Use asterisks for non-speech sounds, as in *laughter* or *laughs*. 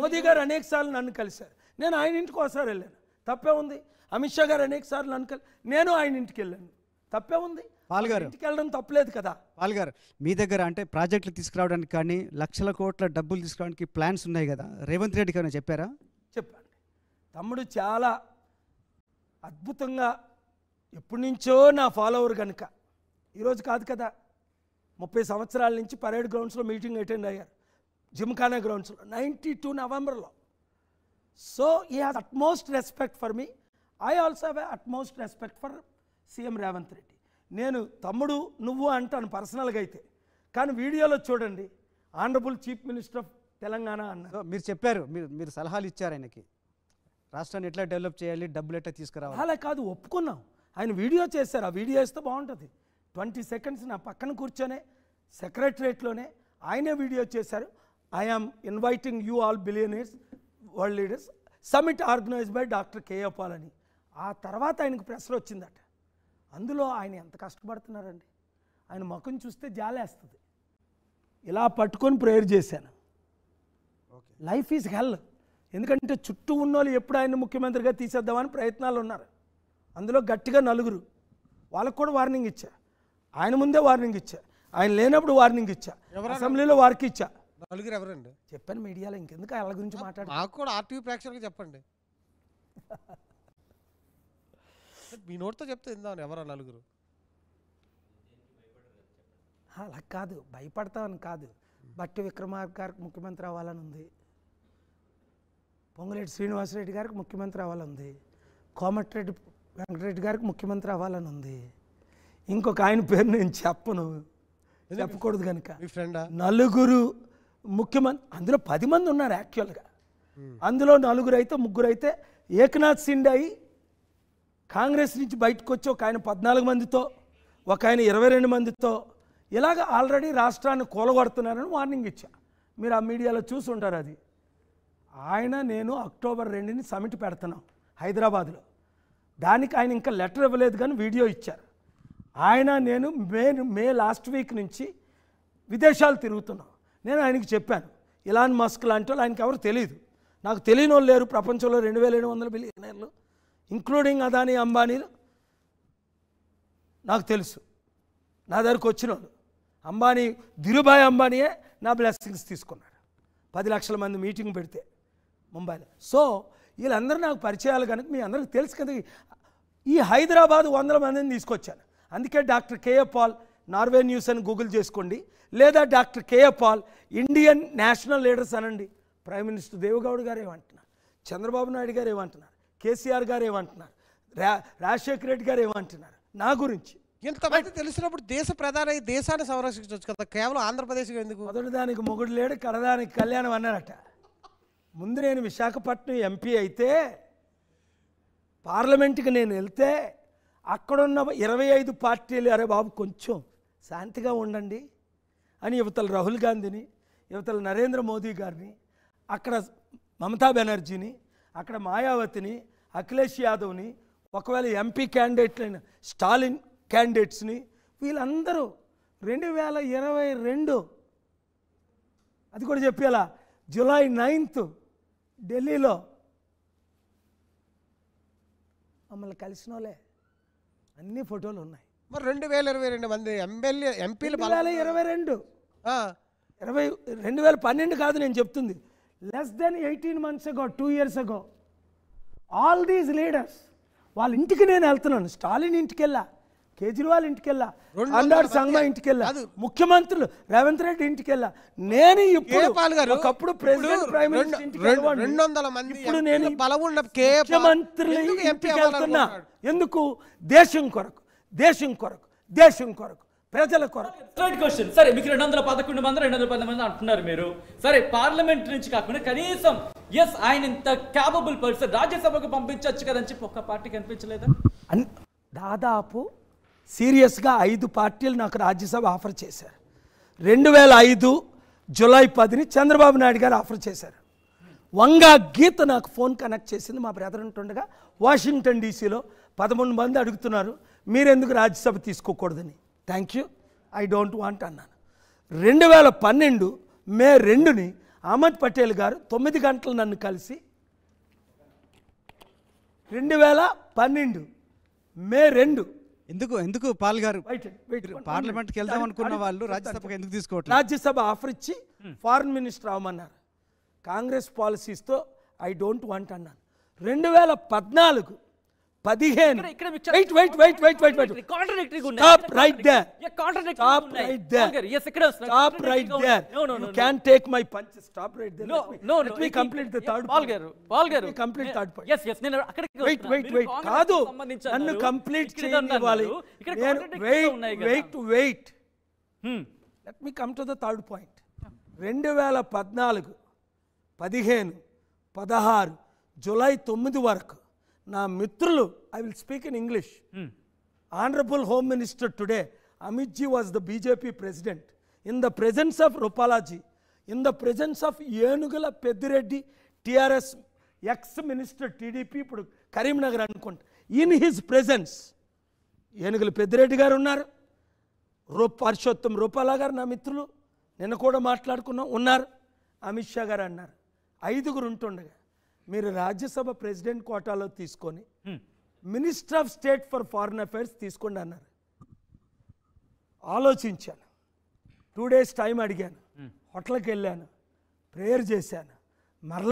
మోదీ గారు అనేక సార్లు నన్ను కలిశారు నేను ఆయన ఇంటికి ఒకసారి వెళ్ళాను తప్పే ఉంది అమిత్ షా గారు అనేక సార్లు నన్ను కలి నేను ఆయన ఇంటికి వెళ్ళాను తప్పే ఉంది పాల్గారు ఇంటికి వెళ్ళడం తప్పలేదు కదా పాల్గారు మీ దగ్గర అంటే ప్రాజెక్టులు తీసుకురావడానికి కానీ లక్షల కోట్ల డబ్బులు తీసుకురావడానికి ప్లాన్స్ ఉన్నాయి కదా రేవంత్ రెడ్డి ఏమైనా చెప్పారా చెప్పండి తమ్ముడు చాలా అద్భుతంగా ఎప్పటి నుంచో నా ఫాలోవర్ కనుక ఈరోజు కాదు కదా ముప్పై సంవత్సరాల నుంచి పరేడ్ గ్రౌండ్స్లో మీటింగ్ అటెండ్ అయ్యారు జిమ్ఖానా గ్రౌండ్స్లో నైంటీ టూ నవంబర్లో so he has utmost respect for me I also have utmost respect for CM Revanth Reddy నేను తమ్ముడు నువ్వు అంటాను పర్సనల్గా అయితే కానీ వీడియోలో చూడండి honourable chief minister of Telangana అన్న మీరు చెప్పారు మీరు మీరు సలహాలు ఇచ్చారు ఆయనకి రాష్ట్రాన్ని ఎట్లా డెవలప్ చేయాలి డబ్బులు ఎట్లా తీసుకురావాలి అలా కాదు ఒప్పుకున్నాం ఆయన వీడియో చేశారు ఆ వీడియో ఇస్తే బాగుంటుంది ట్వంటీ సెకండ్స్ నా పక్కన కూర్చొనే సెక్రటరేట్లోనే ఆయనే వీడియో చేశారు I inviting you all all world leaders summit organise by doctor Dr. K.A. Palani. ఆ తర్వాత ఆయనకు ప్రెషర్ వచ్చిందట అందులో ఆయన ఎంత కష్టపడుతున్నారండి ఆయన ముఖం చూస్తే జాలేస్తుంది ఇలా పట్టుకొని ప్రేయర్ చేశాను లైఫ్ ఈజ్ హెల్ ఎందుకంటే చుట్టూ ఉన్న వాళ్ళు ఎప్పుడు ఆయన ముఖ్యమంత్రిగా తీసేద్దామని ప్రయత్నాలు ఉన్నారు అందులో గట్టిగా నలుగురు వాళ్ళకు కూడా వార్నింగ్ ఇచ్చా ఆయన ముందే వార్నింగ్ ఇచ్చా ఆయన లేనప్పుడు వార్నింగ్ ఇచ్చా అసెంబ్లీలో వారికి ఇచ్చా నలుగురు ఎవరండి చెప్పాను మీడియాలో ఇంకెందుకు వాళ్ళ గురించి మాట్లాడు నాకు కూడా ఆర్టీవీ ప్రేక్షకులకు చెప్పండి *laughs* మీ నోటితో చెప్తే ఇందాను ఎవరు నలుగురు అలా కాదు భయపడతామని కాదు బట్టి విక్రమార్ గారికి ముఖ్యమంత్రి అవ్వాలని ఉంది పొంగులేటి శ్రీనివాసరెడ్డి గారికి ముఖ్యమంత్రి అవ్వాలని ఉంది కోమటిరెడ్డి వెంకటరెడ్డి గారికి ముఖ్యమంత్రి అవ్వాలని ఉంది ఇంకొక ఆయన పేరు నేను చెప్పను చెప్పకూడదు కనుక నలుగురు ముఖ్యమంత్రి అందులో పది మంది ఉన్నారు యాక్చువల్గా అందులో నలుగురు అయితే ముగ్గురు అయితే ఏకనాథ్ సిండ్ అయి కాంగ్రెస్ నుంచి బయటకు వచ్చి ఒక ఆయన పద్నాలుగు మందితో ఒక ఆయన ఇరవై రెండు మందితో ఇలాగ ఆల్రెడీ రాష్ట్రాన్ని కూలగొడుతున్నారని వార్నింగ్ ఇచ్చా మీరు ఆ మీడియాలో చూసి ఉంటారు అది ఆయన నేను అక్టోబర్ రెండుని సమిట్ పెడుతున్నాం హైదరాబాద్లో దానికి ఆయన ఇంకా లెటర్ ఇవ్వలేదు కానీ వీడియో ఇచ్చారు ఆయన నేను మే మే లాస్ట్ వీక్ నుంచి విదేశాలు తిరుగుతున్నాం నేను ఆయనకి చెప్పాను ఇలాన్ మస్క్ లాంటి వాళ్ళు ఆయనకి ఎవరు తెలియదు నాకు తెలియని వాళ్ళు లేరు ప్రపంచంలో రెండు వేల ఏడు వందల బిలియనర్లు ఇంక్లూడింగ్ అదానీ అంబానీలు నాకు తెలుసు నా దగ్గరకు వచ్చిన వాళ్ళు అంబానీ ధిరుభాయ్ అంబానీయే నా బ్లెస్సింగ్స్ తీసుకున్నాడు పది లక్షల మంది మీటింగ్ పెడితే ముంబైలో సో వీళ్ళందరూ నాకు పరిచయాలు కనుక మీ అందరికి తెలుసు కదా ఈ హైదరాబాద్ వందల మందిని తీసుకొచ్చాను అందుకే doctor KA Paul Norway news అని గూగుల్ చేసుకోండి లేదా doctor KA Paul Indian national leaders అనండి ప్రైమ్ మినిస్టర్ దేవగౌడ్ గారు ఏమంటున్నారు చంద్రబాబు నాయుడు గారు ఏమంటున్నారు కేసీఆర్ గారు ఏమంటున్నారు రా రాజశేఖర రెడ్డి గారు ఏమంటున్నారు నా గురించి ఇంతమంది తెలిసినప్పుడు దేశ ప్రధాన దేశాన్ని సంరక్షించవచ్చు కదా కేవలం ఆంధ్రప్రదేశ్ ఎందుకు మొదటి దానికి మొగుడు లేడు కడదానికి కళ్యాణం అన్నారట ముందు నేను విశాఖపట్నం ఎంపీ అయితే పార్లమెంట్కి నేను వెళ్తే అక్కడున్న ఇరవై ఐదు పార్టీలు అరే బాబు కొంచెం శాంతిగా ఉండండి అని యువతలు రాహుల్ గాంధీని యువతలు నరేంద్ర మోదీ గారిని అక్కడ మమతా బెనర్జీని అక్కడ మాయావతిని అఖిలేష్ యాదవ్ని ఒకవేళ ఎంపీ క్యాండిడేట్లైన స్టాలిన్ క్యాండిడేట్స్ని వీళ్ళందరూ రెండు వేల ఇరవై రెండు అది కూడా చెప్పేలా జూలై నైన్త్ ఢిల్లీలో మమ్మల్ని కలిసిన వాళ్ళే అన్ని ఫోటోలు ఉన్నాయి మరి రెండు వేల ఇరవై రెండు మంది ఎమ్మెల్యే ఎంపీలు బలాలు ఇరవై రెండు ఇరవై రెండు వేల పన్నెండు కాదు నేను చెప్తుంది less than eighteen months ago two years ago all these leaders వాళ్ళ ఇంటికి నేను వెళ్తున్నాను స్టాలిన్ ఇంటికి వెళ్ళా కేజ్రీవాల్ ఇంటికి వెళ్ళా అన్నాడు ఇంటికి వెళ్ళా ముఖ్యమంత్రులు రేవంత్ రెడ్డి ఇంటికి వెళ్ళా నేను ఇప్పుడు ఒకప్పుడు ప్రెసిడెంట్ ప్రైమ్ మినిస్టర్ మంది ఇప్పుడు నేను ముఖ్యమంత్రులు ఇంటికి వెళ్తున్నా ఎందుకు దేశం కొరకు దేశం కొరకు దేశం కొరకు ప్రజల కొరకు రైట్ క్వశ్చన్ సరే మీకు రెండు వందల పదకొండు మంది రెండు వందల పంతొమ్మిది మంది అంటున్నారు మీరు సరే పార్లమెంట్ నుంచి కాకుండా కనీసం ఎస్ ఆయన ఇంత క్యాపబుల్ పర్సన్ రాజ్యసభకు పంపించవచ్చు కదని చెప్పి ఒక్క పార్టీ కనిపించలేదా అన్ దాదాపు సీరియస్గా ఐదు పార్టీలు నాకు రాజ్యసభ ఆఫర్ చేశారు రెండు వేల ఐదు జులై పదిని చంద్రబాబు నాయుడు గారు ఆఫర్ చేశారు వంగా గీత నాకు ఫోన్ కనెక్ట్ చేసింది మా బ్రదర్ ఉంటుండగా వాషింగ్టన్ డీసీలో పదమూడు మంది అడుగుతున్నారు మీరెందుకు రాజ్యసభ తీసుకోకూడదని thank you I don't want అన్నాను రెండు వేల పన్నెండు మే రెండుని అహ్మద్ పటేల్ గారు తొమ్మిది గంటలు నన్ను కలిసి రెండు వేల పన్నెండు మే రెండు ఎందుకు ఎందుకు పాల్ గారు పార్లమెంట్కి వెళ్దాం అనుకున్న వాళ్ళు రాజ్యసభకు ఎందుకు తీసుకోవట్లేదు రాజ్యసభ ఆఫర్ ఇచ్చి hmm. ఫారెన్ మినిస్టర్ అవ్వమన్నారు కాంగ్రెస్ పాలసీస్తో ఐ డోంట్ వాంట్ అన్నాను రెండు వేల పద్నాలుగు పదిహేను wait wait wait wait wait wait stop right there stop right there ఇక్కడ stop right there no no no take my punch stop right there no let me complete the third Paul గారు పాల్ గారు complete third point yes yes నేను wait wait wait కాదు నన్ను complete చేయనివ్వాలి ఇక్కడ wait wait let me come to the third point రెండు వేల పద్నాలుగు పదిహేను పదహారు జూలై తొమ్మిది వరకు నా మిత్రులు I will speak in English honourable home minister today Amit ji was the BJP president in the presence of Rupala ji in the presence of Enugula Peddireddy TRS ex minister TDP ఇప్పుడు కరీంనగర్ అనుకుంటా ఇన్ హిజ్ ప్రెజెన్స్ ఏనుగుల పెద్దిరెడ్డి గారు ఉన్నారు రూప పరుషోత్తం రూపాల గారు నా మిత్రులు నిన్న కూడా మాట్లాడుకున్నాం ఉన్నారు అమిత్ షా గారు అన్నారు ఐదుగురు ఉంటుండగా మీరు రాజ్యసభ ప్రెసిడెంట్ కోటాలో తీసుకొని hmm. Minister of state for foreign affairs తీసుకోండి అన్నారు ఆలోచించాను టూ డేస్ టైం అడిగాను hmm. హోటల్కి వెళ్ళాను ప్రేయర్ చేశాను మరలా